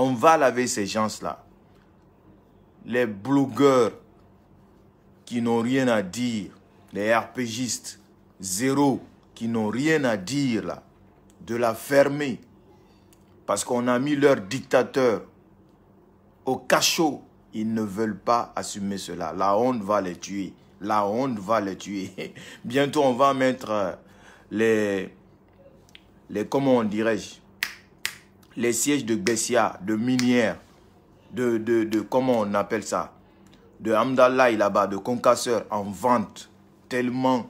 On va laver ces gens-là. Les blogueurs qui n'ont rien à dire, les RPGistes, zéro, qui n'ont rien à dire là, de la fermer. Parce qu'on a mis leur dictateur au cachot. Ils ne veulent pas assumer cela. La honte va les tuer. La honte va les tuer. Bientôt, on va mettre euh, les, les comment on dirais-je, les sièges de Bessia, de Minière, de, de, comment on appelle ça, de Hamdallah là-bas, de concasseurs en vente, tellement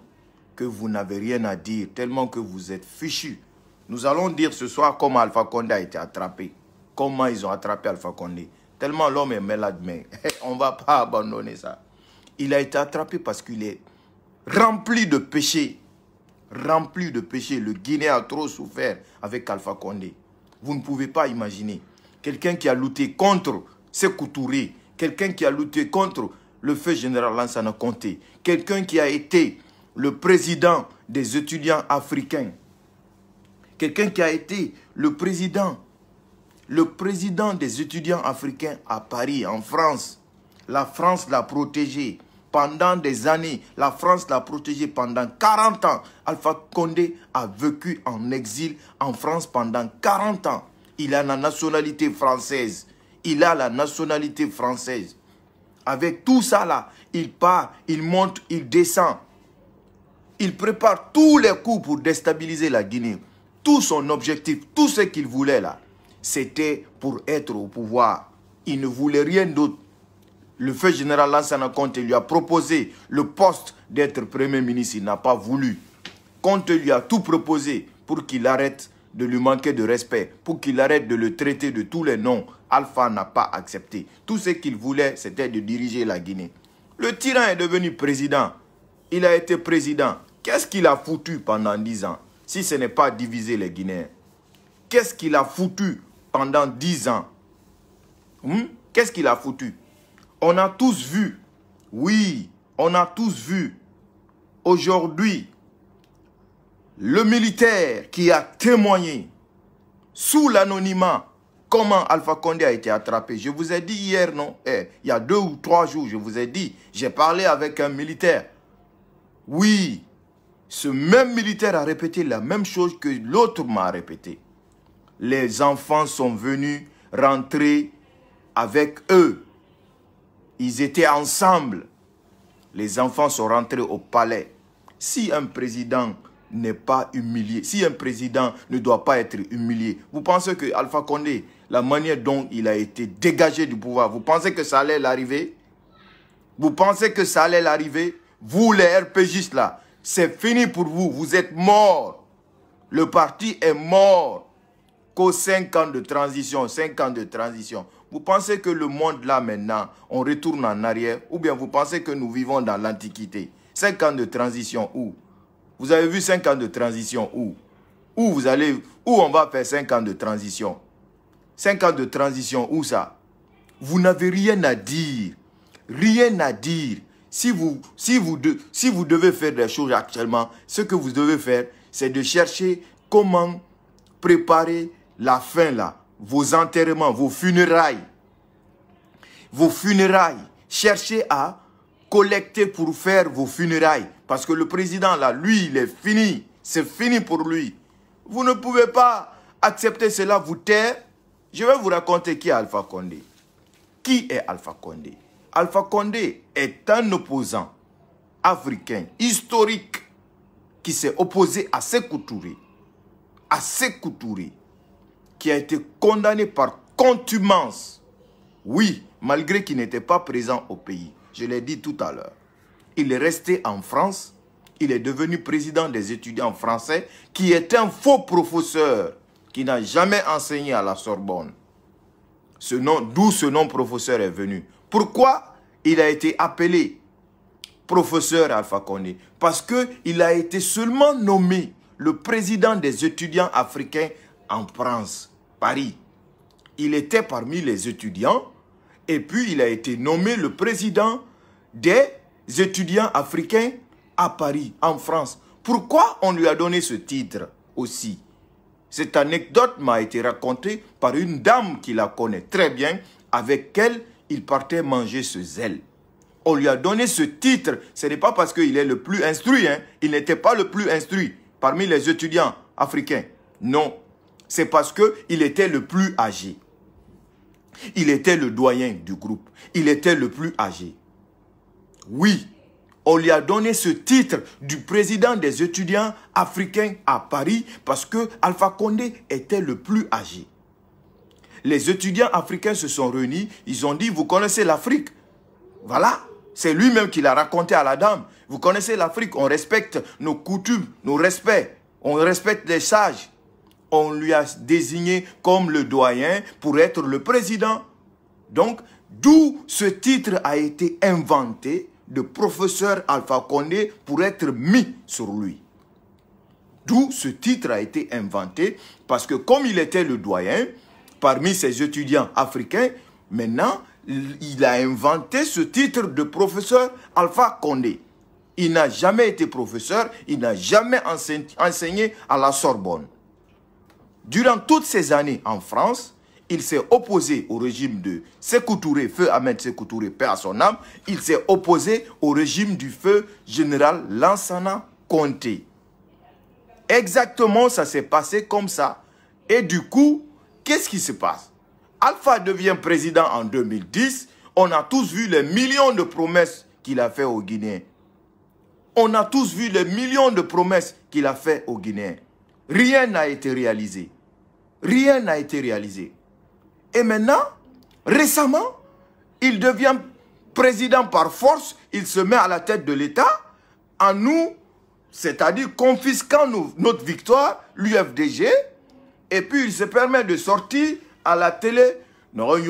que vous n'avez rien à dire, tellement que vous êtes fichu. Nous allons dire ce soir comment Alpha Condé a été attrapé, comment ils ont attrapé Alpha Condé. Tellement l'homme est malade, mais on ne va pas abandonner ça. Il a été attrapé parce qu'il est rempli de péchés. Rempli de péchés. Le Guinée a trop souffert avec Alpha Condé. Vous ne pouvez pas imaginer. Quelqu'un qui a lutté contre ses couturiers, quelqu'un qui a lutté contre le fait général Lansana Conté, quelqu'un qui a été le président des étudiants africains, quelqu'un qui a été le président, le président des étudiants africains à Paris, en France. La France l'a protégé pendant des années. La France l'a protégé pendant 40 ans. Alpha Condé a vécu en exil en France pendant 40 ans. Il a la nationalité française. Il a la nationalité française. Avec tout ça là, il part, il monte, il descend. Il prépare tous les coups pour déstabiliser la Guinée. Tout son objectif, tout ce qu'il voulait là, c'était pour être au pouvoir. Il ne voulait rien d'autre le feu général Lansana Conte lui a proposé le poste d'être Premier ministre. Il n'a pas voulu. Conte lui a tout proposé pour qu'il arrête de lui manquer de respect, pour qu'il arrête de le traiter de tous les noms. Alpha n'a pas accepté. Tout ce qu'il voulait, c'était de diriger la Guinée. Le tyran est devenu président. Il a été président. Qu'est-ce qu'il a foutu pendant dix ans si ce n'est pas diviser les Guinéens Qu'est-ce qu'il a foutu pendant dix ans hmm? Qu'est-ce qu'il a foutu on a tous vu, oui, on a tous vu aujourd'hui le militaire qui a témoigné sous l'anonymat comment Alpha Condé a été attrapé. Je vous ai dit hier, non eh, Il y a deux ou trois jours, je vous ai dit, j'ai parlé avec un militaire. Oui, ce même militaire a répété la même chose que l'autre m'a répété. Les enfants sont venus rentrer avec eux. Ils étaient ensemble. Les enfants sont rentrés au palais. Si un président n'est pas humilié, si un président ne doit pas être humilié, vous pensez que Alpha Condé, la manière dont il a été dégagé du pouvoir, vous pensez que ça allait l'arriver Vous pensez que ça allait l'arriver Vous, les RPGistes là, c'est fini pour vous, vous êtes morts. Le parti est mort qu'aux 5 ans de transition, 5 ans de transition. Vous pensez que le monde là maintenant, on retourne en arrière ou bien vous pensez que nous vivons dans l'Antiquité Cinq ans de transition où Vous avez vu cinq ans de transition où Où vous allez Où on va faire cinq ans de transition 5 ans de transition où ça Vous n'avez rien à dire. Rien à dire. Si vous, si, vous si vous devez faire des choses actuellement, ce que vous devez faire, c'est de chercher comment préparer la fin là, vos enterrements, vos funérailles, vos funérailles, cherchez à collecter pour faire vos funérailles. Parce que le président là, lui, il est fini. C'est fini pour lui. Vous ne pouvez pas accepter cela, vous taire. Je vais vous raconter qui est Alpha Condé. Qui est Alpha Condé Alpha Condé est un opposant africain historique qui s'est opposé à ses Touré. À ses Touré qui a été condamné par contumance. Oui, malgré qu'il n'était pas présent au pays. Je l'ai dit tout à l'heure. Il est resté en France. Il est devenu président des étudiants français qui est un faux professeur qui n'a jamais enseigné à la Sorbonne. d'où ce nom professeur est venu. Pourquoi il a été appelé professeur Alpha Condé Parce qu'il a été seulement nommé le président des étudiants africains en France. Paris. Il était parmi les étudiants et puis il a été nommé le président des étudiants africains à Paris, en France. Pourquoi on lui a donné ce titre aussi Cette anecdote m'a été racontée par une dame qui la connaît très bien, avec elle il partait manger ce zèle. On lui a donné ce titre, ce n'est pas parce qu'il est le plus instruit, hein. il n'était pas le plus instruit parmi les étudiants africains. Non, c'est parce qu'il était le plus âgé. Il était le doyen du groupe. Il était le plus âgé. Oui, on lui a donné ce titre du président des étudiants africains à Paris parce que Alpha Condé était le plus âgé. Les étudiants africains se sont réunis, ils ont dit, vous connaissez l'Afrique Voilà, c'est lui-même qui l'a raconté à la dame. Vous connaissez l'Afrique, on respecte nos coutumes, nos respects, on respecte les sages on lui a désigné comme le doyen pour être le président. Donc, d'où ce titre a été inventé de professeur Alpha Condé pour être mis sur lui. D'où ce titre a été inventé parce que comme il était le doyen, parmi ses étudiants africains, maintenant, il a inventé ce titre de professeur Alpha Condé. Il n'a jamais été professeur, il n'a jamais enseigné à la Sorbonne. Durant toutes ces années en France, il s'est opposé au régime de Sékou Touré, feu Ahmed Sékou Touré, paix à son âme. Il s'est opposé au régime du feu général Lansana Conté. Exactement, ça s'est passé comme ça. Et du coup, qu'est-ce qui se passe Alpha devient président en 2010. On a tous vu les millions de promesses qu'il a fait aux Guinéens. On a tous vu les millions de promesses qu'il a fait aux Guinéens. Rien n'a été réalisé. Rien n'a été réalisé. Et maintenant, récemment, il devient président par force, il se met à la tête de l'État, en nous, c'est-à-dire confisquant notre victoire, l'UFDG, et puis il se permet de sortir à la télé. Que celui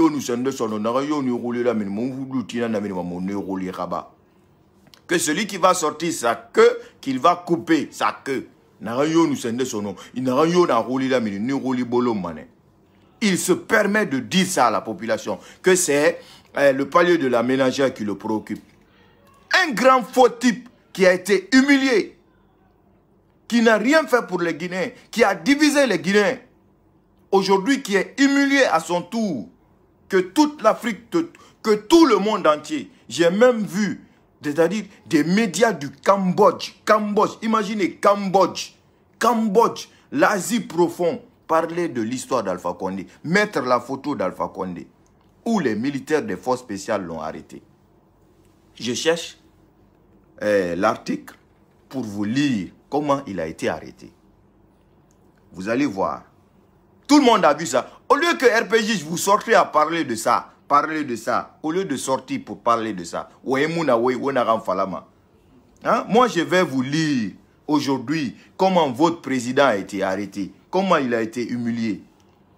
qui va sortir sa queue, qu'il va couper sa queue. Il se permet de dire ça à la population, que c'est eh, le palier de la ménagère qui le préoccupe. Un grand faux type qui a été humilié, qui n'a rien fait pour les Guinéens, qui a divisé les Guinéens, aujourd'hui qui est humilié à son tour, que toute l'Afrique, que tout le monde entier, j'ai même vu c'est-à-dire des médias du Cambodge. Cambodge, imaginez Cambodge. Cambodge, l'Asie profonde, parler de l'histoire d'Alpha Condé, mettre la photo d'Alpha Condé, où les militaires des forces spéciales l'ont arrêté. Je cherche eh, l'article pour vous lire comment il a été arrêté. Vous allez voir. Tout le monde a vu ça. Au lieu que RPG, vous sortez à parler de ça, parler de ça, au lieu de sortir pour parler de ça, hein? moi je vais vous lire aujourd'hui comment votre président a été arrêté, comment il a été humilié.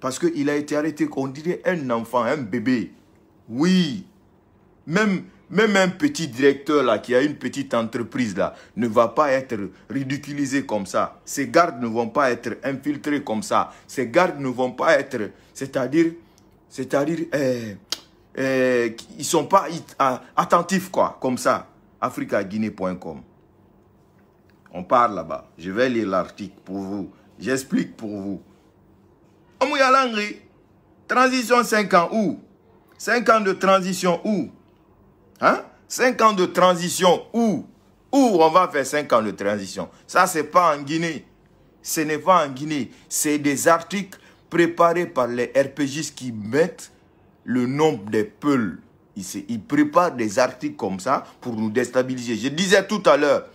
Parce qu'il a été arrêté, on dirait un enfant, un bébé. Oui, même, même un petit directeur là, qui a une petite entreprise là, ne va pas être ridiculisé comme ça. Ses gardes ne vont pas être infiltrés comme ça. Ses gardes ne vont pas être, c'est-à-dire, c'est-à-dire, eh, euh, ils sont pas ah, attentifs, quoi, comme ça. africaguinée.com. On parle là-bas. Je vais lire l'article pour vous. J'explique pour vous. transition 5 ans où 5 ans de transition où 5 hein? ans de transition où Où on va faire 5 ans de transition Ça, c'est pas en Guinée. Ce n'est pas en Guinée. C'est des articles préparés par les RPGistes qui mettent le nombre des peuls. Il, il prépare des articles comme ça pour nous déstabiliser. Je disais tout à l'heure,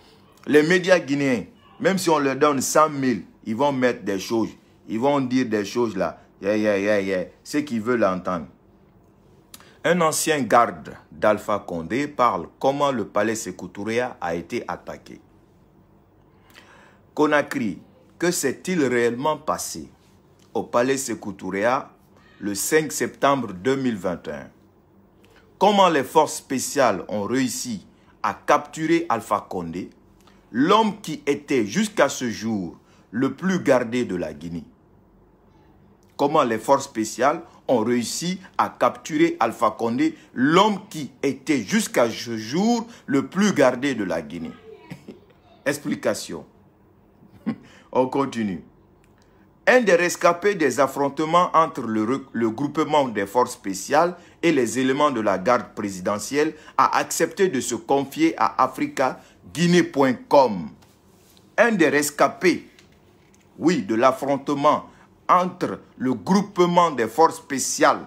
les médias guinéens, même si on leur donne 100 000, ils vont mettre des choses. Ils vont dire des choses là. Yeah, yeah, yeah, yeah. Ce qui veulent l'entendre. Un ancien garde d'Alpha Condé parle comment le palais Sekouturea a été attaqué. Conakry, que s'est-il réellement passé au palais Sekouturea le 5 septembre 2021. Comment les forces spéciales ont réussi à capturer Alpha Condé, l'homme qui était jusqu'à ce jour le plus gardé de la Guinée. Comment les forces spéciales ont réussi à capturer Alpha Condé, l'homme qui était jusqu'à ce jour le plus gardé de la Guinée. Explication. On continue un des rescapés des affrontements entre le, groupement des forces spéciales et les éléments de la garde présidentielle, a accepté de se confier à AfricaGuinée.com. Un des rescapés, oui, de l'affrontement entre le groupement des forces spéciales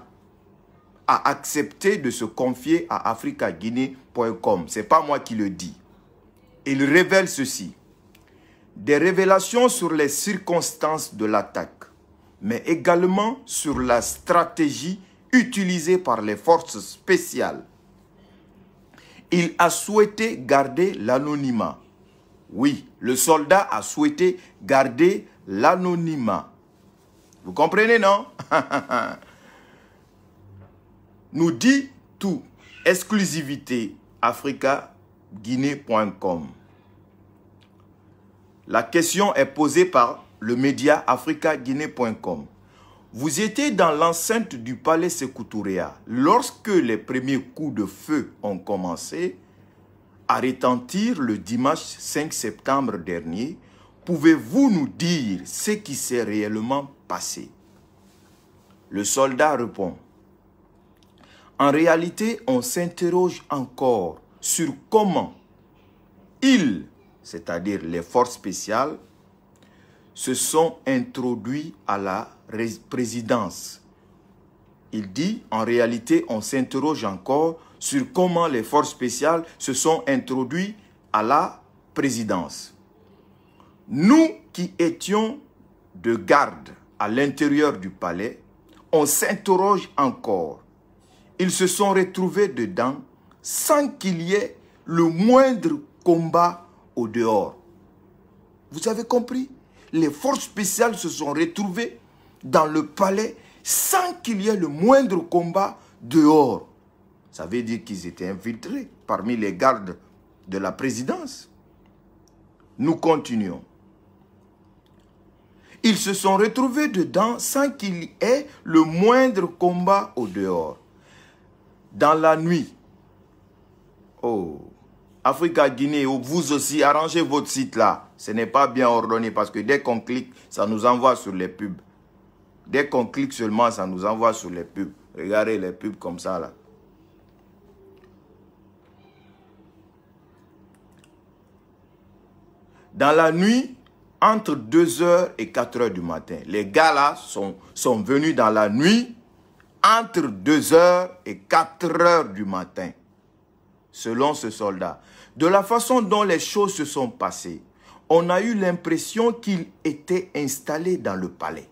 a accepté de se confier à AfricaGuinée.com. Ce n'est pas moi qui le dis. Il révèle ceci des révélations sur les circonstances de l'attaque, mais également sur la stratégie utilisée par les forces spéciales. Il a souhaité garder l'anonymat. Oui, le soldat a souhaité garder l'anonymat. Vous comprenez, non Nous dit tout. Exclusivité africaguinée.com la question est posée par le média africa-guinée.com Vous étiez dans l'enceinte du palais Sekou lorsque les premiers coups de feu ont commencé à retentir le dimanche 5 septembre dernier. Pouvez-vous nous dire ce qui s'est réellement passé Le soldat répond. En réalité, on s'interroge encore sur comment il c'est-à-dire les forces spéciales, se sont introduits à la présidence. Il dit, en réalité, on s'interroge encore sur comment les forces spéciales se sont introduites à la présidence. Nous qui étions de garde à l'intérieur du palais, on s'interroge encore. Ils se sont retrouvés dedans sans qu'il y ait le moindre combat dehors. Vous avez compris Les forces spéciales se sont retrouvées dans le palais sans qu'il y ait le moindre combat dehors. Ça veut dire qu'ils étaient infiltrés parmi les gardes de la présidence. Nous continuons. Ils se sont retrouvés dedans sans qu'il y ait le moindre combat au dehors. Dans la nuit. Oh, Africa Guinée, ou vous aussi, arrangez votre site là. Ce n'est pas bien ordonné parce que dès qu'on clique, ça nous envoie sur les pubs. Dès qu'on clique seulement, ça nous envoie sur les pubs. Regardez les pubs comme ça là. Dans la nuit, entre 2h et 4h du matin, les gars là sont, sont venus dans la nuit entre 2h et 4h du matin selon ce soldat. De la façon dont les choses se sont passées, on a eu l'impression qu'ils étaient installés dans le palais.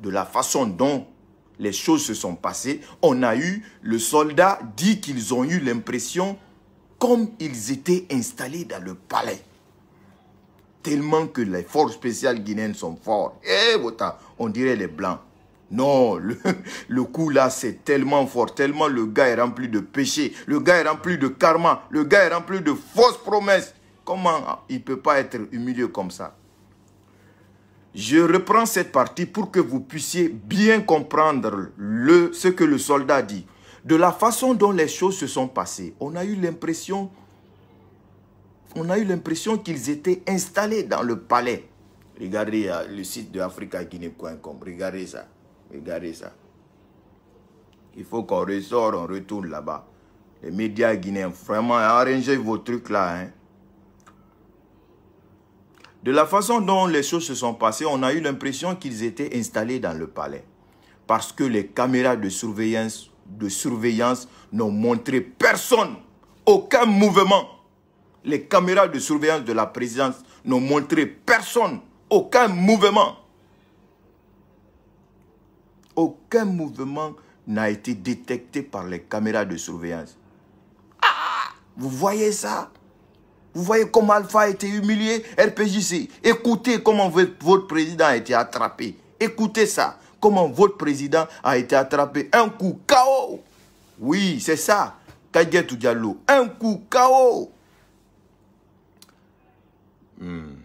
De la façon dont les choses se sont passées, on a eu, le soldat dit qu'ils ont eu l'impression comme ils étaient installés dans le palais. Tellement que les forces spéciales guinéennes sont fortes. Eh, on dirait les blancs. Non, le, coup là, c'est tellement fort, tellement le gars est rempli de péché, le gars est rempli de karma, le gars est rempli de fausses promesses. Comment il ne peut pas être humilié comme ça Je reprends cette partie pour que vous puissiez bien comprendre le, ce que le soldat dit. De la façon dont les choses se sont passées, on a eu l'impression on a eu l'impression qu'ils étaient installés dans le palais. Regardez le site de africa regardez ça. Regardez ça. Il faut qu'on ressort, on retourne là-bas. Les médias guinéens, vraiment, arrangez vos trucs là. Hein. De la façon dont les choses se sont passées, on a eu l'impression qu'ils étaient installés dans le palais. Parce que les caméras de surveillance, de surveillance n'ont montré personne, aucun mouvement. Les caméras de surveillance de la présidence n'ont montré personne, aucun mouvement. Aucun mouvement n'a été détecté par les caméras de surveillance. Ah Vous voyez ça Vous voyez comment Alpha a été humilié RPJC, écoutez comment votre président a été attrapé. Écoutez ça, comment votre président a été attrapé. Un coup KO Oui, c'est ça, Kajetou Diallo. Un coup KO hmm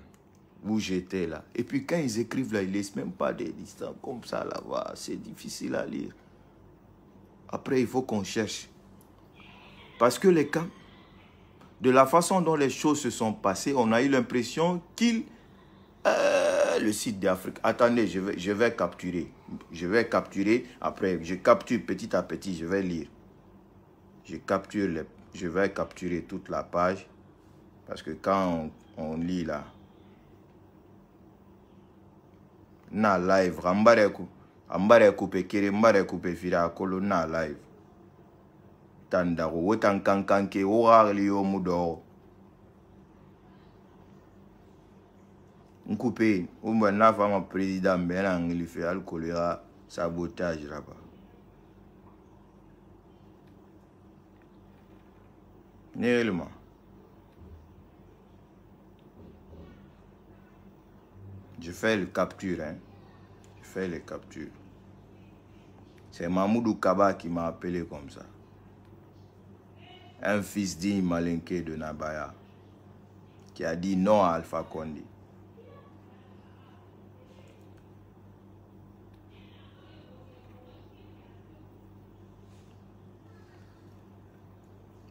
où j'étais là. Et puis quand ils écrivent là, ils ne laissent même pas des distances comme ça là-bas. C'est difficile à lire. Après, il faut qu'on cherche. Parce que les camps, de la façon dont les choses se sont passées, on a eu l'impression qu'ils... Euh, le site d'Afrique. Attendez, je vais, je vais capturer. Je vais capturer. Après, je capture petit à petit, je vais lire. Je capture, je vais capturer toute la page. Parce que quand on lit là, na live ambara eku ambara ekupekere mbara ekupefira akolo na live tandako wotankankanke wogarili yo mudoro nkupeni umba nafa ma président mbena angili fe alikolo ya sabotage raba ne yelema Je fais le capture, Hein. Je fais le capture. C'est Mamoudou Kaba qui m'a appelé comme ça. Un fils digne malinqué de Nabaya qui a dit non à Alpha Condé.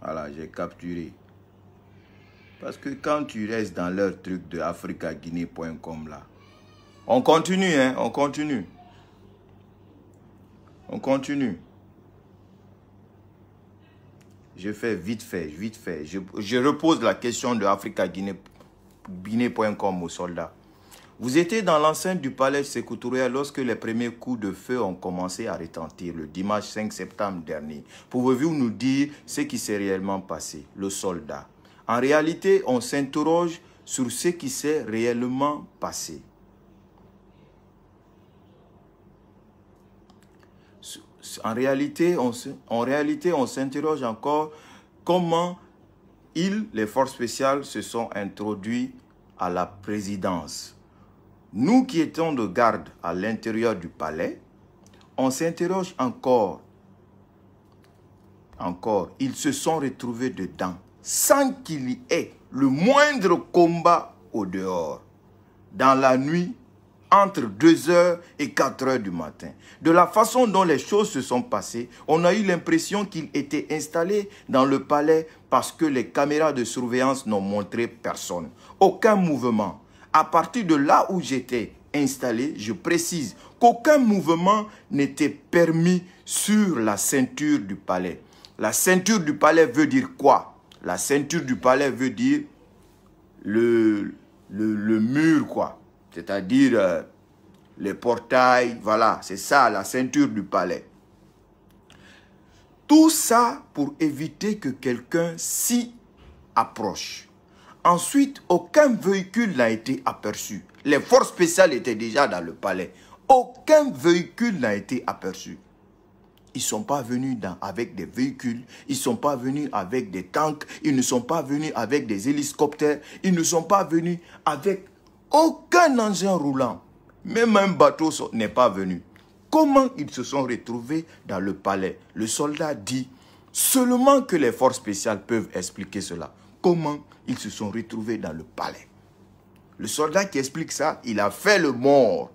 Voilà, j'ai capturé. Parce que quand tu restes dans leur truc de africaguinée.com là, on continue, hein, on continue. On continue. Je fais vite fait, vite fait. Je, repose la question de africa-guinée.com aux soldats. Vous étiez dans l'enceinte du palais Touré lorsque les premiers coups de feu ont commencé à retentir le dimanche 5 septembre dernier. Pouvez-vous nous dire ce qui s'est réellement passé, le soldat En réalité, on s'interroge sur ce qui s'est réellement passé. en réalité, on en réalité, on s'interroge encore comment ils, les forces spéciales, se sont introduits à la présidence. Nous qui étions de garde à l'intérieur du palais, on s'interroge encore. Encore, ils se sont retrouvés dedans sans qu'il y ait le moindre combat au dehors. Dans la nuit, entre 2h et 4h du matin. De la façon dont les choses se sont passées, on a eu l'impression qu'il était installé dans le palais parce que les caméras de surveillance n'ont montré personne. Aucun mouvement. À partir de là où j'étais installé, je précise qu'aucun mouvement n'était permis sur la ceinture du palais. La ceinture du palais veut dire quoi La ceinture du palais veut dire le, le, le mur, quoi c'est-à-dire le euh, les portails, voilà, c'est ça, la ceinture du palais. Tout ça pour éviter que quelqu'un s'y approche. Ensuite, aucun véhicule n'a été aperçu. Les forces spéciales étaient déjà dans le palais. Aucun véhicule n'a été aperçu. Ils ne sont pas venus avec des véhicules, ils ne sont pas venus avec des tanks, ils ne sont pas venus avec des hélicoptères, ils ne sont pas venus avec aucun engin roulant, même un bateau n'est pas venu. Comment ils se sont retrouvés dans le palais Le soldat dit seulement que les forces spéciales peuvent expliquer cela. Comment ils se sont retrouvés dans le palais Le soldat qui explique ça, il a fait le mort.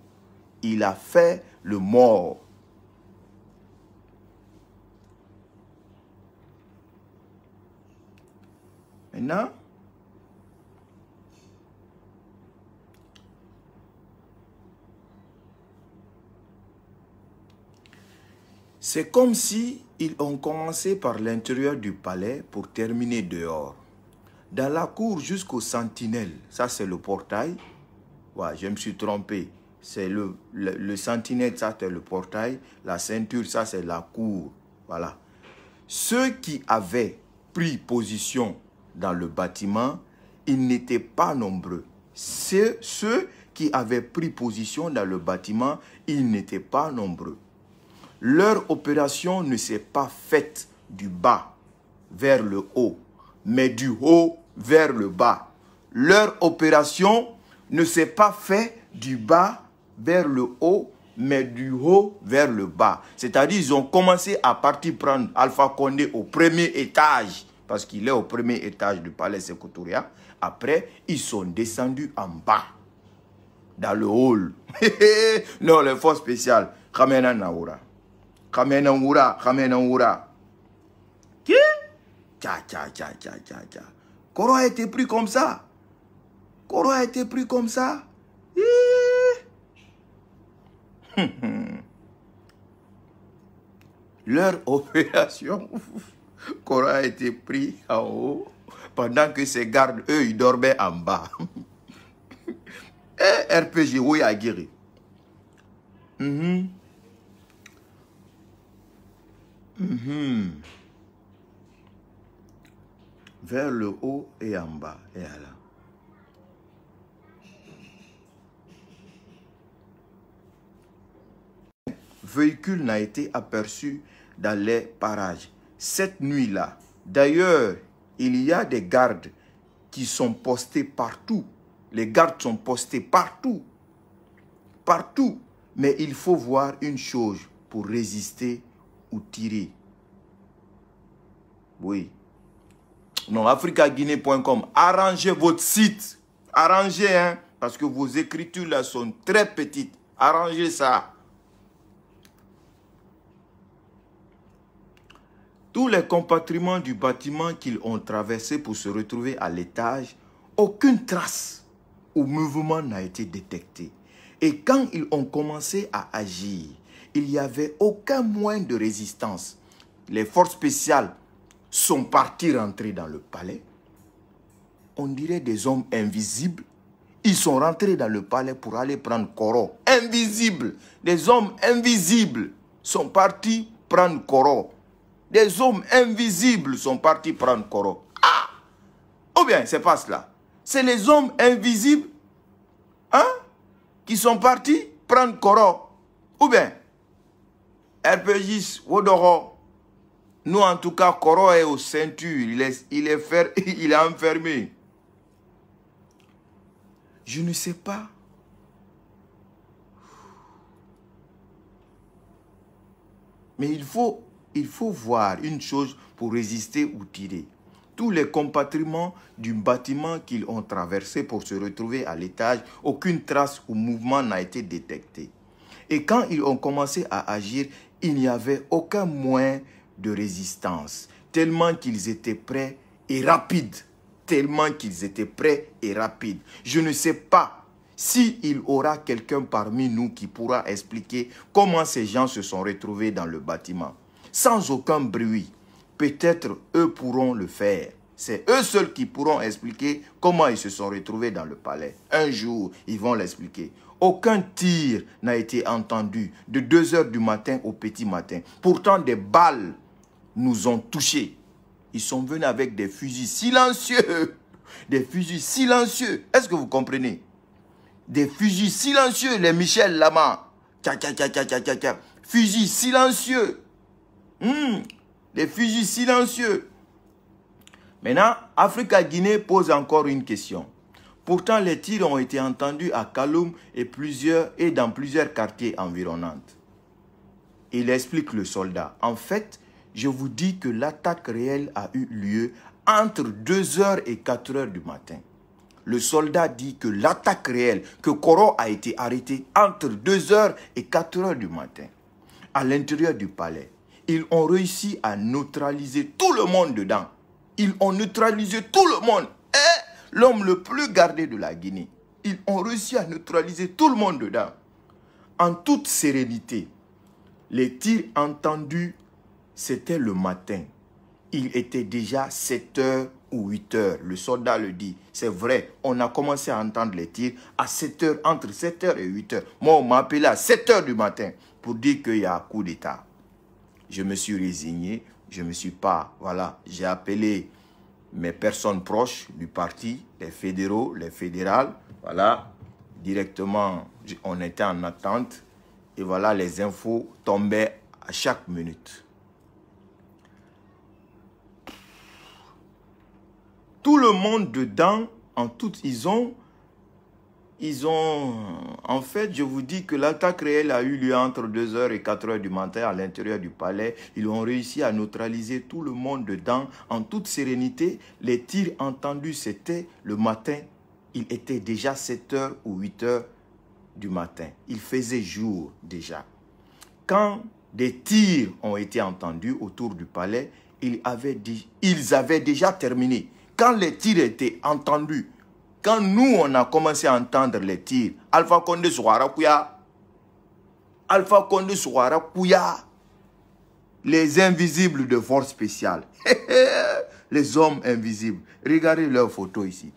Il a fait le mort. Maintenant, C'est comme si ils ont commencé par l'intérieur du palais pour terminer dehors. Dans la cour jusqu'aux sentinelles, ça c'est le portail. Ouais, je me suis trompé. C'est le, le, sentinelle, ça c'est le portail. La ceinture, ça c'est la cour. Voilà. Ceux qui avaient pris position dans le bâtiment, ils n'étaient pas nombreux. ceux qui avaient pris position dans le bâtiment, ils n'étaient pas nombreux. Leur opération ne s'est pas faite du bas vers le haut, mais du haut vers le bas. Leur opération ne s'est pas faite du bas vers le haut, mais du haut vers le bas. C'est-à-dire, ils ont commencé à partir prendre Alpha Condé au premier étage, parce qu'il est au premier étage du palais Ecotouria. Après, ils sont descendus en bas, dans le hall. non, les forces spéciales, Naoura. Kamena Wura, Kamena ura. Qui Tcha, tcha, tcha, tcha, tcha, tcha. Koro a été pris comme ça. Koro a été pris comme ça. Leur opération, Koro a été pris en haut, pendant que ses gardes, eux, ils dormaient en bas. Et RPG, oui, a guéri. Mm Mhm. Vers le haut et en bas et à là. Véhicule n'a été aperçu dans les parages cette nuit-là. D'ailleurs, il y a des gardes qui sont postés partout. Les gardes sont postés partout. Partout. Mais il faut voir une chose pour résister ou tirer. Oui. Non, africaguinée.com. Arrangez votre site. Arrangez, hein. Parce que vos écritures là sont très petites. Arrangez ça. Tous les compartiments du bâtiment qu'ils ont traversé pour se retrouver à l'étage, aucune trace ou mouvement n'a été détecté. Et quand ils ont commencé à agir, il n'y avait aucun moyen de résistance. Les forces spéciales sont parties rentrer dans le palais. On dirait des hommes invisibles. Ils sont rentrés dans le palais pour aller prendre Coro. Invisibles. Des hommes invisibles sont partis prendre Coro. Des hommes invisibles sont partis prendre Coro. Ah Ou bien, c'est pas cela. C'est les hommes invisibles hein, qui sont partis prendre Coro. Ou bien, RPG, Wodoro, nous en tout cas, Koro est aux ceintures, il est, il est, il est enfermé. Je ne sais pas. Mais il faut, il faut voir une chose pour résister ou tirer. Tous les compartiments du bâtiment qu'ils ont traversé pour se retrouver à l'étage, aucune trace ou mouvement n'a été détecté. Et quand ils ont commencé à agir, il n'y avait aucun moyen de résistance, tellement qu'ils étaient prêts et rapides, tellement qu'ils étaient prêts et rapides. Je ne sais pas s'il il aura quelqu'un parmi nous qui pourra expliquer comment ces gens se sont retrouvés dans le bâtiment, sans aucun bruit. Peut-être eux pourront le faire. C'est eux seuls qui pourront expliquer comment ils se sont retrouvés dans le palais. Un jour, ils vont l'expliquer. Aucun tir n'a été entendu de 2 heures du matin au petit matin. Pourtant, des balles nous ont touchés. Ils sont venus avec des fusils silencieux. Des fusils silencieux. Est-ce que vous comprenez Des fusils silencieux, les Michel Lama. Tcha, tcha, tcha, Fusils silencieux. Hmm. Des fusils silencieux. Maintenant, Africa-Guinée pose encore une question. Pourtant, les tirs ont été entendus à Kaloum et, plusieurs, et dans plusieurs quartiers environnants. Il explique le soldat. En fait, je vous dis que l'attaque réelle a eu lieu entre 2h et 4h du matin. Le soldat dit que l'attaque réelle, que Koro a été arrêté entre 2h et 4h du matin, à l'intérieur du palais. Ils ont réussi à neutraliser tout le monde dedans. Ils ont neutralisé tout le monde l'homme le plus gardé de la Guinée. Ils ont réussi à neutraliser tout le monde dedans. En toute sérénité, les tirs entendus, c'était le matin. Il était déjà 7 h ou 8 h Le soldat le dit. C'est vrai, on a commencé à entendre les tirs à 7 heures, entre 7 h et 8 h Moi, on m'a appelé à 7 h du matin pour dire qu'il y a un coup d'État. Je me suis résigné, je ne me suis pas, voilà, j'ai appelé mes personnes proches du parti, les fédéraux, les fédérales. Voilà, directement, on était en attente. Et voilà, les infos tombaient à chaque minute. Tout le monde dedans, en toute, ils ont ils ont... En fait, je vous dis que l'attaque réelle a eu lieu entre 2h et 4h du matin à l'intérieur du palais. Ils ont réussi à neutraliser tout le monde dedans en toute sérénité. Les tirs entendus, c'était le matin. Il était déjà 7h ou 8h du matin. Il faisait jour déjà. Quand des tirs ont été entendus autour du palais, ils avaient, ils avaient déjà terminé. Quand les tirs étaient entendus quand nous, on a commencé à entendre les tirs, Alpha Condé Souara Alpha Condé les invisibles de force spéciale, les hommes invisibles, regardez leurs photos ici.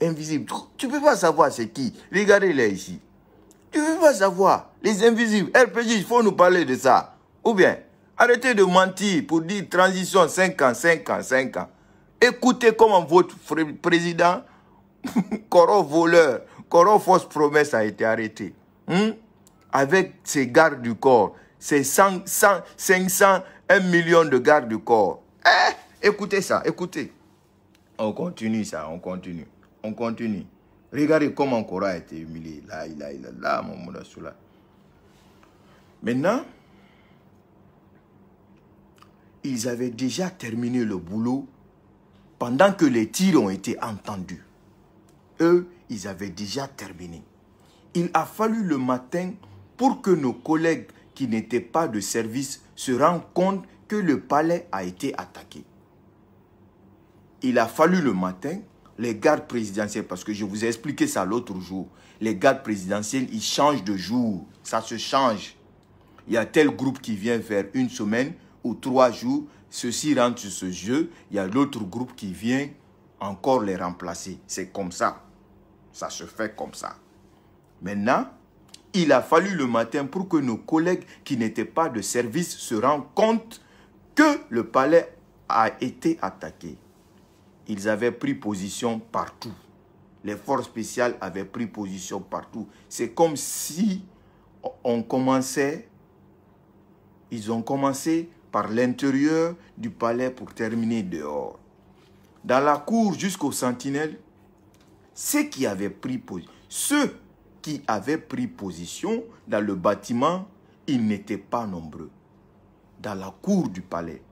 Invisibles, tu ne peux pas savoir c'est qui, regardez-les ici. Tu ne peux pas savoir, les invisibles, RPG, il faut nous parler de ça. Ou bien, arrêtez de mentir pour dire transition 5 ans, 5 ans, 5 ans. Écoutez comment votre président Coro voleur, Coro fausse promesse a été arrêté. Hmm? Avec ses gardes du corps, ses 500, 1 million de gardes du corps. Eh, écoutez ça, écoutez. On continue ça, on continue. On continue. Regardez comment Coro a été humilié. Là, il a, là, mon là. Maintenant, ils avaient déjà terminé le boulot pendant que les tirs ont été entendus eux, ils avaient déjà terminé. Il a fallu le matin pour que nos collègues qui n'étaient pas de service se rendent compte que le palais a été attaqué. Il a fallu le matin, les gardes présidentiels, parce que je vous ai expliqué ça l'autre jour, les gardes présidentiels, ils changent de jour, ça se change. Il y a tel groupe qui vient vers une semaine ou trois jours, ceux-ci rentrent sur ce jeu, il y a l'autre groupe qui vient encore les remplacer. C'est comme ça. Ça se fait comme ça. Maintenant, il a fallu le matin pour que nos collègues qui n'étaient pas de service se rendent compte que le palais a été attaqué. Ils avaient pris position partout. Les forces spéciales avaient pris position partout. C'est comme si on commençait, ils ont commencé par l'intérieur du palais pour terminer dehors. Dans la cour jusqu'aux sentinelles, ceux qui avaient pris position, ceux qui avaient pris position dans le bâtiment, ils n'étaient pas nombreux. Dans la cour du palais,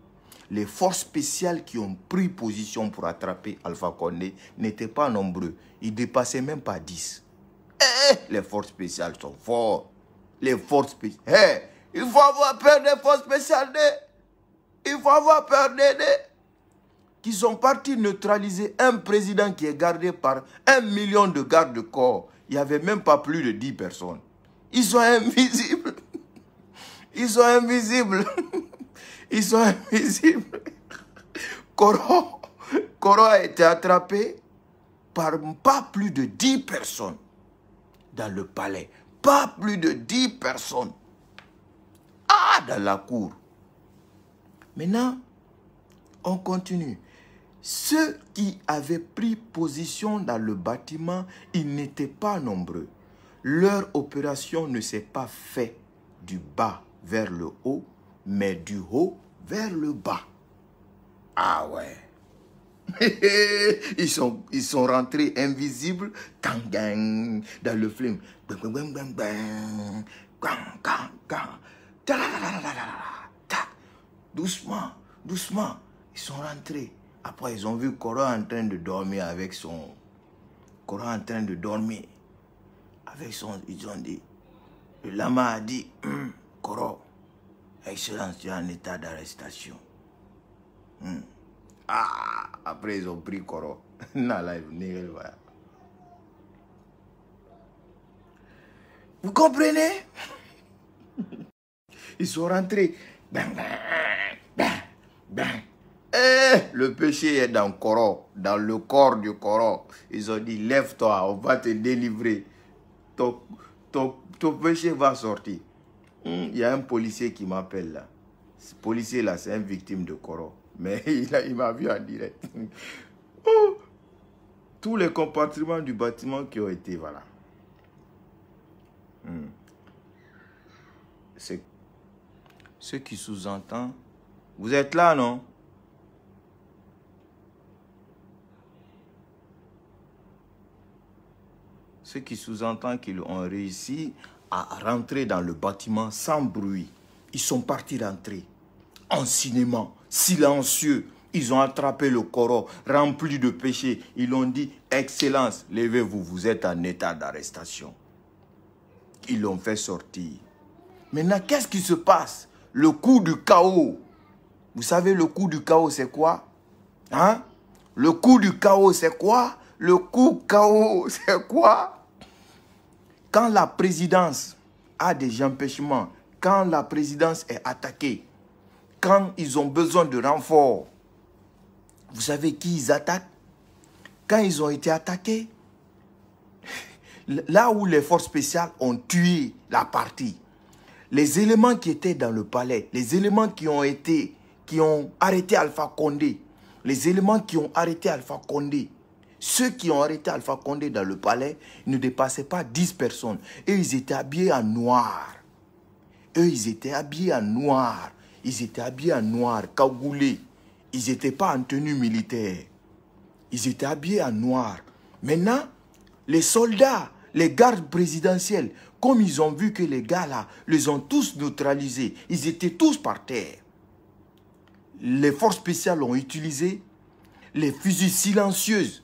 les forces spéciales qui ont pris position pour attraper Alpha Condé n'étaient pas nombreux. Ils dépassaient même pas 10. Eh, les forces spéciales sont fortes. Les forces spéciales. Eh, il faut avoir peur des forces spéciales. Il faut avoir peur des... Ils sont partis neutraliser un président qui est gardé par un million de gardes-corps. Il n'y avait même pas plus de dix personnes. Ils sont invisibles. Ils sont invisibles. Ils sont invisibles. Coro, Coro a été attrapé par pas plus de dix personnes dans le palais. Pas plus de dix personnes. Ah, dans la cour. Maintenant, on continue. Ceux qui avaient pris position dans le bâtiment, ils n'étaient pas nombreux. Leur opération ne s'est pas faite du bas vers le haut, mais du haut vers le bas. Ah ouais. ils, sont, ils sont rentrés invisibles dans le film. Doucement, doucement, ils sont rentrés. Après, ils ont vu Coro en train de dormir avec son... Coro en train de dormir avec son... Ils ont dit... Le lama a dit... Hum, Coro Excellence, tu es en état d'arrestation. Hum. Ah Après, ils ont pris Cora. non, là, Vous comprenez Ils sont rentrés. bang, bang, bang. Ben, ben. Eh, le péché est dans le dans le corps du corps. Ils ont dit, lève-toi, on va te délivrer. Ton, péché va sortir. Hmm, il y a un policier qui m'appelle là. Ce policier là, c'est un victime de corps. Mais il, m'a vu en direct. Oh, tous les compartiments du bâtiment qui ont été, voilà. Hmm. Ce qui sous-entend, vous êtes là, non ce qui sous-entend qu'ils ont réussi à rentrer dans le bâtiment sans bruit. Ils sont partis rentrer en cinéma, silencieux. Ils ont attrapé le corps rempli de péchés. Ils l'ont dit, Excellence, levez-vous, vous êtes en état d'arrestation. Ils l'ont fait sortir. Maintenant, qu'est-ce qui se passe Le coup du chaos. Vous savez, le coup du chaos, c'est quoi Hein Le coup du chaos, c'est quoi Le coup chaos, c'est quoi quand la présidence a des empêchements, quand la présidence est attaquée, quand ils ont besoin de renforts, vous savez qui ils attaquent Quand ils ont été attaqués, là où les forces spéciales ont tué la partie, les éléments qui étaient dans le palais, les éléments qui ont été, qui ont arrêté Alpha Condé, les éléments qui ont arrêté Alpha Condé, ceux qui ont arrêté Alpha Condé dans le palais ne dépassaient pas 10 personnes. Et ils étaient habillés en noir. Eux, ils étaient habillés en noir. Ils étaient habillés en noir, cagoulés. Ils n'étaient pas en tenue militaire. Ils étaient habillés en noir. Maintenant, les soldats, les gardes présidentiels, comme ils ont vu que les gars-là les ont tous neutralisés, ils étaient tous par terre. Les forces spéciales ont utilisé les fusils silencieuses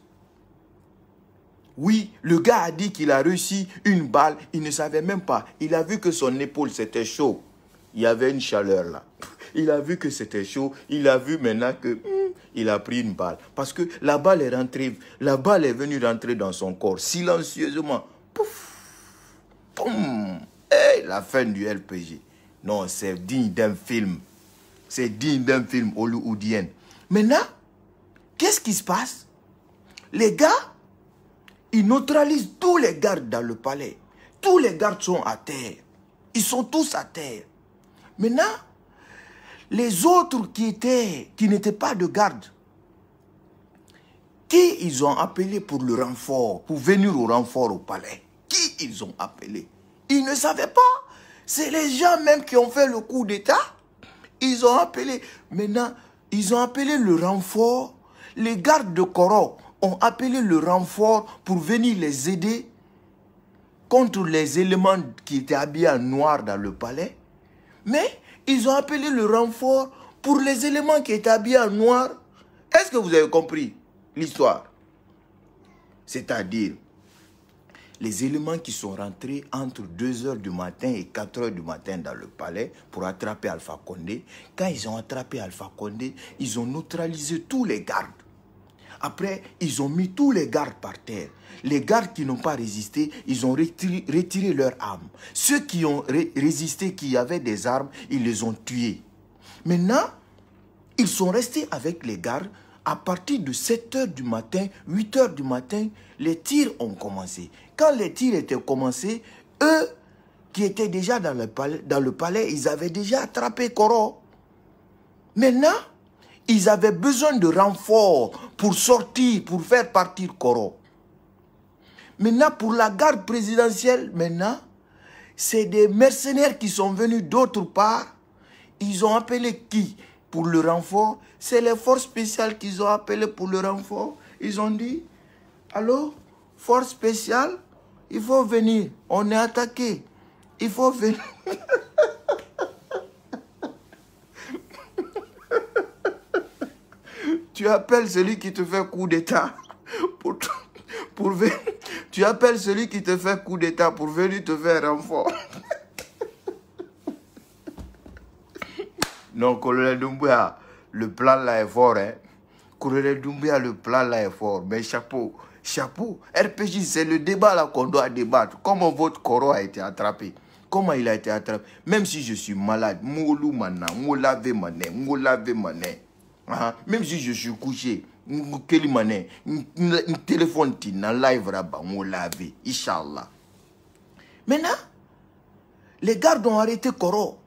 oui, le gars a dit qu'il a reçu une balle, il ne savait même pas. Il a vu que son épaule, c'était chaud. Il y avait une chaleur là. Il a vu que c'était chaud. Il a vu maintenant que hmm, il a pris une balle. Parce que la balle est rentrée, la balle est venue rentrer dans son corps silencieusement. Pouf, et eh, la fin du LPG. Non, c'est digne d'un film. C'est digne d'un film hollywoodien. Maintenant, qu'est-ce qui se passe Les gars ils neutralisent tous les gardes dans le palais. Tous les gardes sont à terre. Ils sont tous à terre. Maintenant, les autres qui étaient, qui n'étaient pas de garde, qui ils ont appelé pour le renfort, pour venir au renfort au palais Qui ils ont appelé Ils ne savaient pas. C'est les gens même qui ont fait le coup d'État. Ils ont appelé. Maintenant, ils ont appelé le renfort, les gardes de Corok ont appelé le renfort pour venir les aider contre les éléments qui étaient habillés en noir dans le palais. Mais ils ont appelé le renfort pour les éléments qui étaient habillés en noir. Est-ce que vous avez compris l'histoire C'est-à-dire, les éléments qui sont rentrés entre 2h du matin et 4h du matin dans le palais pour attraper Alpha Condé, quand ils ont attrapé Alpha Condé, ils ont neutralisé tous les gardes. Après, ils ont mis tous les gardes par terre. Les gardes qui n'ont pas résisté, ils ont retiré, leurs armes. Ceux qui ont résisté, qui avaient des armes, ils les ont tués. Maintenant, ils sont restés avec les gardes. À partir de 7 h du matin, 8 h du matin, les tirs ont commencé. Quand les tirs étaient commencés, eux qui étaient déjà dans le palais, dans le palais ils avaient déjà attrapé Coro. Maintenant, ils avaient besoin de renforts pour sortir, pour faire partir Koro. Maintenant, pour la garde présidentielle, maintenant, c'est des mercenaires qui sont venus d'autre part. Ils ont appelé qui pour le renfort C'est les forces spéciales qu'ils ont appelées pour le renfort. Ils ont dit, allô, forces spéciales, il faut venir, on est attaqué, il faut venir. Tu appelles celui qui te fait coup d'État pour, pour venir, Tu appelles celui qui te fait coup d'État pour venir te faire renfort. Non, Colonel Doumbouya, le plan là est fort. Hein. Colonel le plan là est fort. Mais chapeau, chapeau. RPG, c'est le débat là qu'on doit débattre. Comment votre coro a été attrapé Comment il a été attrapé Même si je suis malade, Moulou Mana, Moulave Mané, Moulave même si je suis couché, quelle un téléphone live là Inch'Allah. Maintenant, les gardes ont arrêté Koro.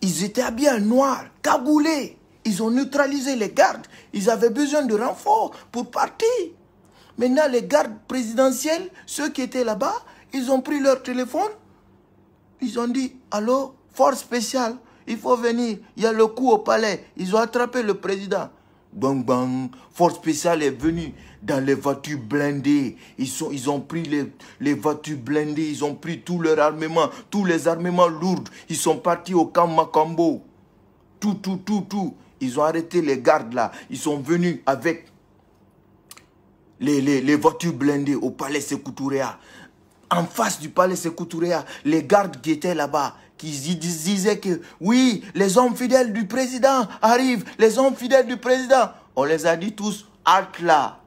Ils étaient habillés en noir, cagoulés. Ils ont neutralisé les gardes. Ils avaient besoin de renforts pour partir. Maintenant, les gardes présidentiels, ceux qui étaient là-bas, ils ont pris leur téléphone. Ils ont dit, allô, force spéciale, il faut venir, il y a le coup au palais, ils ont attrapé le président. Bang bang, force spéciale est venue dans les voitures blindées. Ils, sont, ils ont pris les, voitures blindées, ils ont pris tout leur armement, tous les armements lourds. Ils sont partis au camp Macambo. Tout, tout, tout, tout. Ils ont arrêté les gardes là. Ils sont venus avec les, les, voitures blindées au palais Sekuturea. En face du palais Sekuturea, les gardes qui étaient là-bas, qui disaient que oui, les hommes fidèles du président arrivent, les hommes fidèles du président. On les a dit tous, hâte là,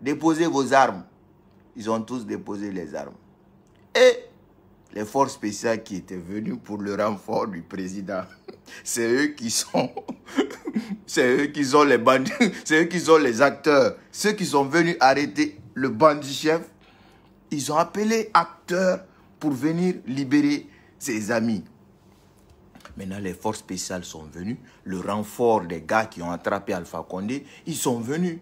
déposez vos armes. Ils ont tous déposé les armes. Et les forces spéciales qui étaient venues pour le renfort du président, c'est eux qui sont, c'est eux qui ont les bandits, c'est eux qui sont les acteurs, ceux qui sont venus arrêter le bandit chef. Ils ont appelé acteurs pour venir libérer ses amis. Maintenant, les forces spéciales sont venues. Le renfort des gars qui ont attrapé Alpha Condé, ils sont venus.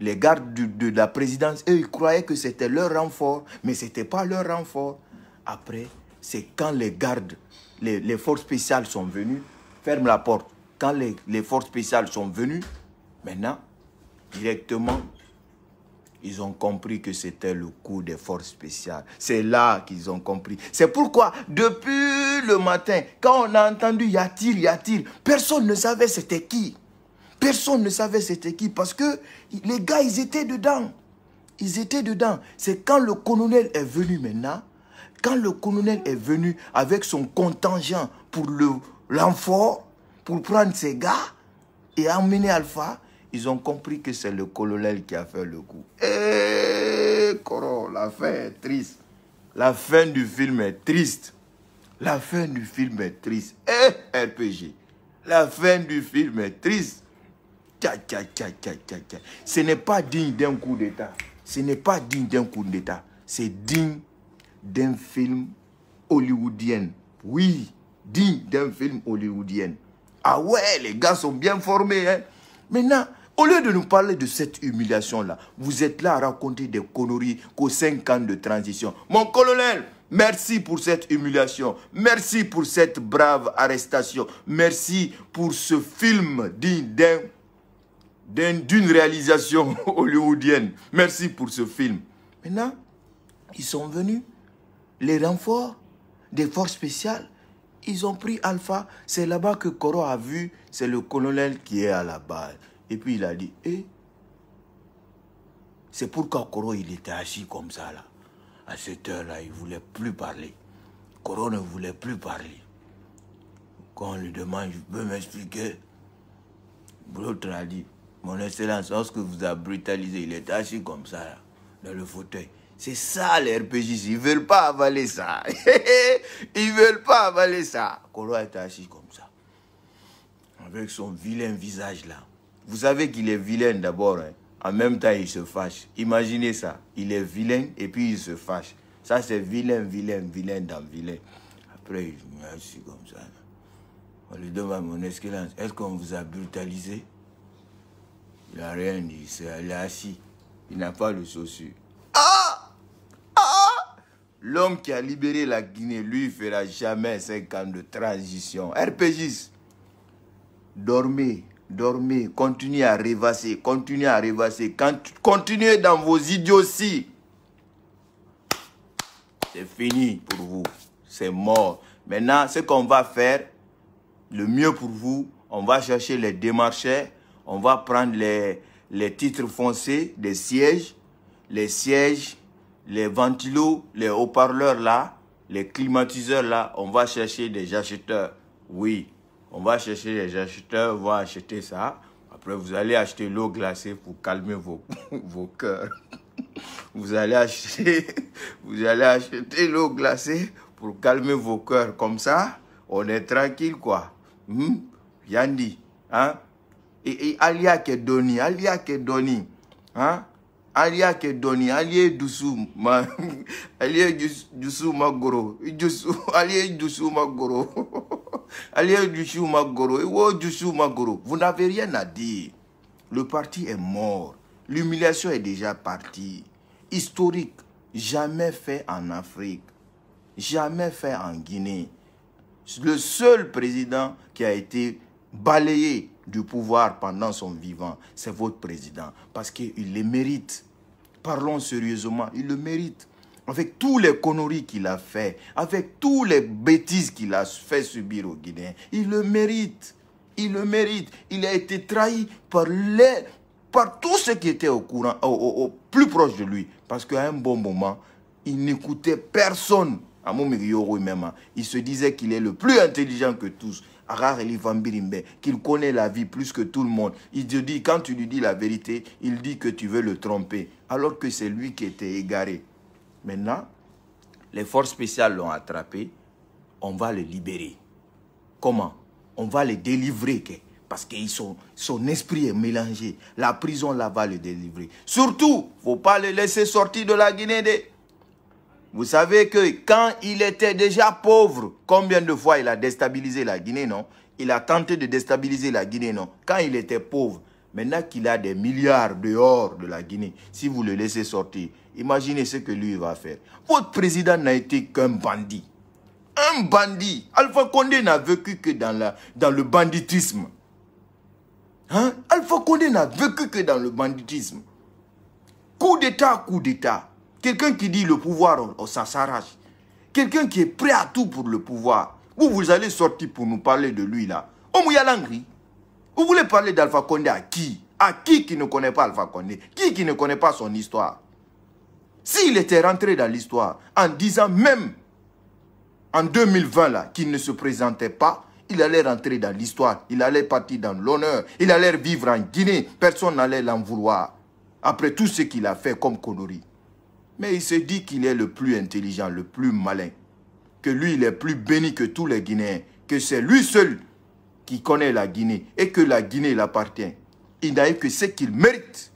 Les gardes de, la présidence, eux, ils croyaient que c'était leur renfort, mais ce n'était pas leur renfort. Après, c'est quand les gardes, les, forces spéciales sont venues, ferme la porte. Quand les, les forces spéciales sont venues, maintenant, directement, ils ont compris que c'était le coup des forces spéciales. C'est là qu'ils ont compris. C'est pourquoi, depuis le matin, quand on a entendu y a personne ne savait c'était qui. Personne ne savait c'était qui parce que les gars, ils étaient dedans. Ils étaient dedans. C'est quand le colonel est venu maintenant, quand le colonel est venu avec son contingent pour le pour prendre ses gars et emmener Alpha, ils ont compris que c'est le colonel qui a fait le coup. Eh, Coro, la fin est triste. La fin du film est triste. La fin du film est triste. Eh, RPG, la fin du film est triste. Tcha, tcha, tcha, tcha, Ce n'est pas digne d'un coup d'État. Ce n'est pas digne d'un coup d'État. C'est digne d'un film hollywoodien. Oui, digne d'un film hollywoodien. Ah ouais, les gars sont bien formés. Hein? Maintenant, au lieu de nous parler de cette humiliation-là, vous êtes là à raconter des conneries qu'aux cinq ans de transition. Mon colonel, merci pour cette humiliation. Merci pour cette brave arrestation. Merci pour ce film digne d'une réalisation hollywoodienne. Merci pour ce film. Maintenant, ils sont venus, les renforts des forces spéciales, ils ont pris Alpha. C'est là-bas que Koro a vu. C'est le colonel qui est à la base. Et puis il a dit, eh, c'est pourquoi Koro, il était assis comme ça là. À cette heure-là, il ne voulait plus parler. Koro ne voulait plus parler. Quand on lui demande, je peux m'expliquer L'autre a dit, mon excellence, lorsque vous a brutalisé, il était assis comme ça là, dans le fauteuil. C'est ça les RPGs, ils veulent pas avaler ça. ils veulent pas avaler ça. Koroa est assis comme ça, avec son vilain visage là. Vous savez qu'il est vilain d'abord, hein. en même temps il se fâche. Imaginez ça, il est vilain et puis il se fâche. Ça c'est vilain, vilain, vilain dans vilain. Après il est assis comme ça. On lui demande mon Excellence. est-ce qu'on vous a brutalisé Il n'a rien dit, il est assis. Il n'a pas le chaussure. Ah L'homme qui a libéré la Guinée, lui, ne fera jamais 5 ans de transition. RPGs, dormez, dormez, continuez à rêvasser, continuez à rêvasser, continuez dans vos idioties. C'est fini pour vous, c'est mort. Maintenant, ce qu'on va faire, le mieux pour vous, on va chercher les démarchés, on va prendre les, les titres foncés, des sièges, les sièges les ventilos, les haut-parleurs là, les climatiseurs là, on va chercher des acheteurs. Oui, on va chercher des acheteurs, on va acheter ça. Après, vous allez acheter l'eau glacée pour calmer vos, vos cœurs. Vous allez acheter, vous allez acheter l'eau glacée pour calmer vos cœurs. Comme ça, on est tranquille, quoi. Hmm? Yandi, hein? Et, et Alia Kedoni, Alia Kedoni, hein? Alia Kedoni, doni Dussou, ma ali dusu ma goro dusu vous n'avez rien à dire le parti est mort l'humiliation est déjà partie historique jamais fait en Afrique jamais fait en Guinée le seul président qui a été balayé du pouvoir pendant son vivant, c'est votre président, parce qu'il le mérite. Parlons sérieusement, il le mérite. Avec tous les conneries qu'il a fait, avec tous les bêtises qu'il a fait subir aux Guinéens, il le mérite. Il le mérite. Il a été trahi par les, par tous ceux qui étaient au courant, au, plus proche de lui. Parce qu'à un bon moment, il n'écoutait personne. À même, hein. il se disait qu'il est le plus intelligent que tous qu'il connaît la vie plus que tout le monde. Il dit, quand tu lui dis la vérité, il dit que tu veux le tromper, alors que c'est lui qui était égaré. Maintenant, les forces spéciales l'ont attrapé, on va le libérer. Comment On va le délivrer, parce que son, son esprit est mélangé. La prison, là, va le délivrer. Surtout, faut pas le laisser sortir de la Guinée. Vous savez que quand il était déjà pauvre, combien de fois il a déstabilisé la Guinée, non Il a tenté de déstabiliser la Guinée, non Quand il était pauvre, maintenant qu'il a des milliards dehors de la Guinée, si vous le laissez sortir, imaginez ce que lui va faire. Votre président n'a été qu'un bandit. Un bandit. Alpha Condé n'a vécu que dans, la, dans le banditisme. Hein? Alpha Condé n'a vécu que dans le banditisme. Coup d'État, coup d'État. Quelqu'un qui dit le pouvoir, au ça s'arrache. Quelqu'un qui est prêt à tout pour le pouvoir. Vous, vous allez sortir pour nous parler de lui là. l'angri. Vous voulez parler d'Alpha Condé à qui À qui qui ne connaît pas Alpha Condé Qui qui ne connaît pas son histoire S'il était rentré dans l'histoire en disant même en 2020 là qu'il ne se présentait pas, il allait rentrer dans l'histoire, il allait partir dans l'honneur, il allait vivre en Guinée, personne n'allait l'en vouloir. Après tout ce qu'il a fait comme connerie. Mais il se dit qu'il est le plus intelligent, le plus malin. Que lui, il est plus béni que tous les Guinéens. Que c'est lui seul qui connaît la Guinée. Et que la Guinée l'appartient. Il n'a eu que ce qu'il mérite.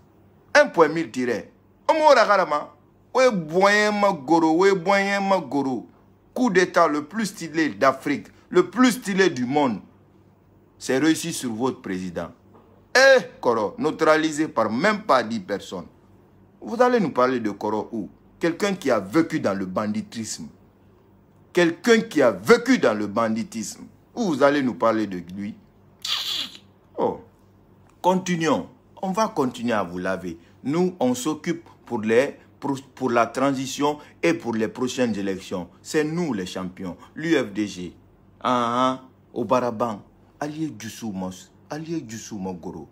Un point mille tirés. Coup d'état le plus stylé d'Afrique, le plus stylé du monde. C'est réussi sur votre président. Et eh, Koro, neutralisé par même pas 10 personnes. Vous allez nous parler de ou quelqu'un qui a vécu dans le banditisme. Quelqu'un qui a vécu dans le banditisme. Vous allez nous parler de lui. Oh, continuons. On va continuer à vous laver. Nous, on s'occupe pour, les, pour, la transition et pour les prochaines élections. C'est nous les champions. L'UFDG. Ah, ah, au Baraban. Allié Djoussou Mos. Allié Mogoro.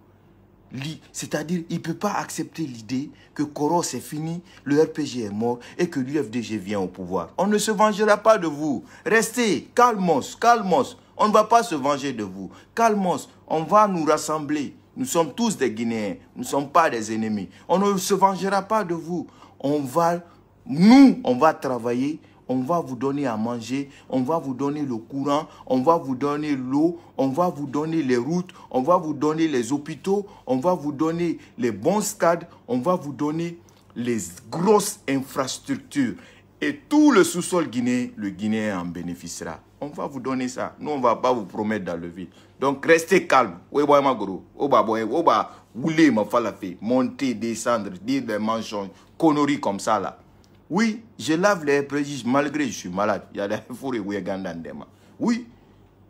C'est-à-dire, il ne peut pas accepter l'idée que Koros est fini, le RPG est mort et que l'UFDG vient au pouvoir. On ne se vengera pas de vous. Restez, calmos, calmos. On ne va pas se venger de vous. Calmos, on va nous rassembler. Nous sommes tous des Guinéens. Nous ne sommes pas des ennemis. On ne se vengera pas de vous. On va, nous, on va travailler on va vous donner à manger, on va vous donner le courant, on va vous donner l'eau, on va vous donner les routes, on va vous donner les hôpitaux, on va vous donner les bons stades, on va vous donner les grosses infrastructures. Et tout le sous-sol guinéen, le Guinéen en bénéficiera. On va vous donner ça. Nous, on ne va pas vous promettre dans le vide. Donc, restez calme. Oh, bah, oh, bah, Montez, descendre, dire des mensonges, conneries comme ça là. Oui, je lave les préjudices malgré que je suis malade. Il y a des fourrés où Oui,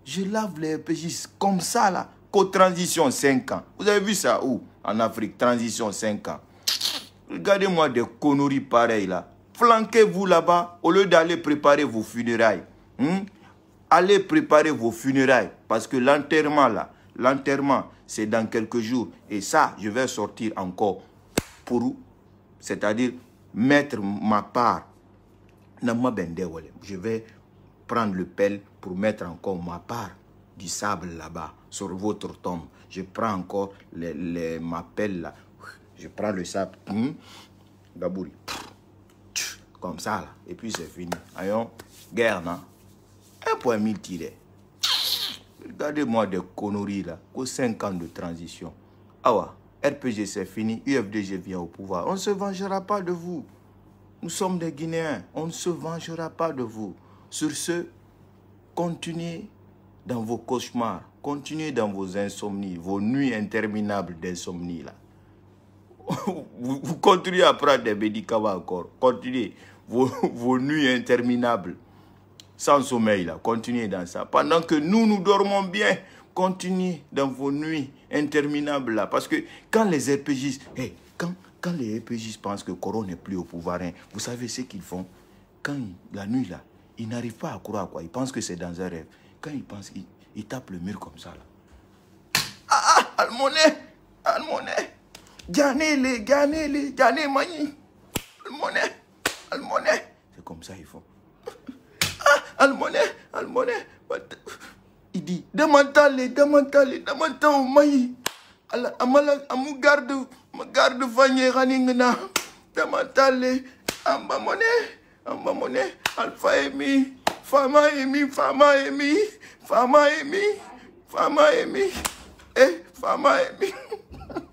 je lave les préjudices comme ça là. Qu'aux transition 5 ans. Vous avez vu ça où En Afrique, transition 5 ans. Regardez-moi des conneries pareilles là. Flanquez-vous là-bas au lieu d'aller préparer vos funérailles. Hein? Allez préparer vos funérailles parce que l'enterrement là, l'enterrement c'est dans quelques jours et ça je vais sortir encore pour où C'est-à-dire mettre ma part. Je vais prendre le pelle pour mettre encore ma part du sable là-bas, sur votre tombe. Je prends encore les, les, ma pelle là. Je prends le sable. Hmm? Comme ça là. Et puis c'est fini. Ayons, guerre, non? Un point mille tirés. Regardez-moi des conneries là. Qu'aux 5 ans de transition. Ah ouais. RPG, c'est fini. UFDG vient au pouvoir. On ne se vengera pas de vous. Nous sommes des Guinéens. On ne se vengera pas de vous. Sur ce, continuez dans vos cauchemars. Continuez dans vos insomnies, vos nuits interminables d'insomnie. Vous, vous, continuez à prendre des médicaments encore. Continuez vos, vos nuits interminables sans sommeil. Là. Continuez dans ça. Pendant que nous, nous dormons bien, continuez dans vos nuits interminables là. Parce que quand les RPGs eh, quand, quand les RPGistes pensent que coron' n'est plus au pouvoir, hein, vous savez ce qu'ils font Quand la nuit là, ils n'arrivent pas à croire quoi. Ils pensent que c'est dans un rêve. Quand ils pensent, ils, tapent le mur comme ça là. Ah, ah, Almoné Almonet les gagnez les ganez Mani Almoné Almoné, C'est comme ça ils font. Ah, Almoné Almoné Idi, dit demande-les, demande-les, demande-toi, oh, Maï. Amala, amu garde, ma garde vanye raningna. Demande-les, amba moné, amba moné, alfa emi, fama emi, fama emi, fama emi, fama emi, eh, fama emi.